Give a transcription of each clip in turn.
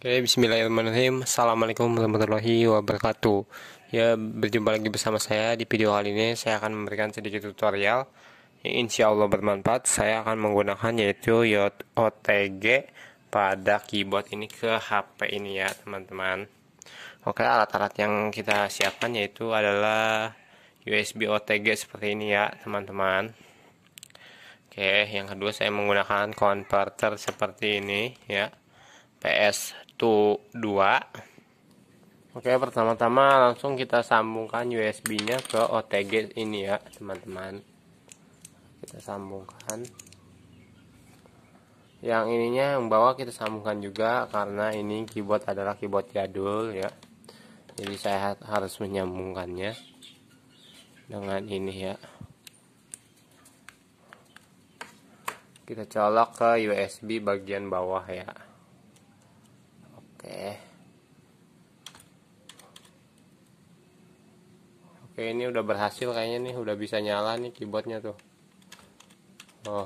Oke, bismillahirrahmanirrahim. Assalamualaikum warahmatullahi wabarakatuh. Ya, berjumpa lagi bersama saya di video kali ini. Saya akan memberikan sedikit tutorial yang insya Allah bermanfaat. Saya akan menggunakan yaitu OTG pada keyboard ini ke HP ini ya, teman-teman. Oke, alat-alat yang kita siapkan yaitu adalah USB OTG seperti ini ya, teman-teman. Oke, yang kedua saya menggunakan konverter seperti ini ya. PS satu dua Oke pertama-tama langsung kita sambungkan USB nya ke OTG ini ya teman-teman kita sambungkan yang ininya yang bawah kita sambungkan juga karena ini keyboard adalah keyboard jadul ya jadi saya harus menyambungkannya dengan ini ya kita colok ke USB bagian bawah ya oke ini udah berhasil kayaknya nih udah bisa nyala nih keyboardnya tuh oh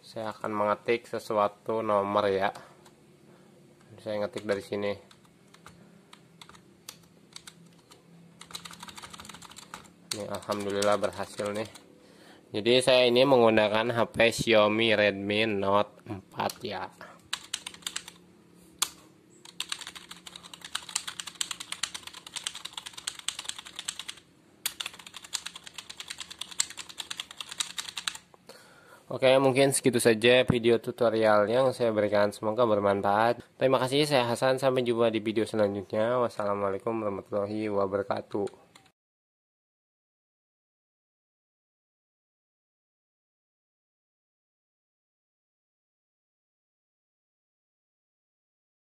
saya akan mengetik sesuatu nomor ya saya ngetik dari sini ini alhamdulillah berhasil nih jadi saya ini menggunakan HP Xiaomi Redmi Note 4 ya Oke, mungkin segitu saja video tutorial yang saya berikan. Semoga bermanfaat. Terima kasih, saya Hasan. Sampai jumpa di video selanjutnya. Wassalamualaikum warahmatullahi wabarakatuh.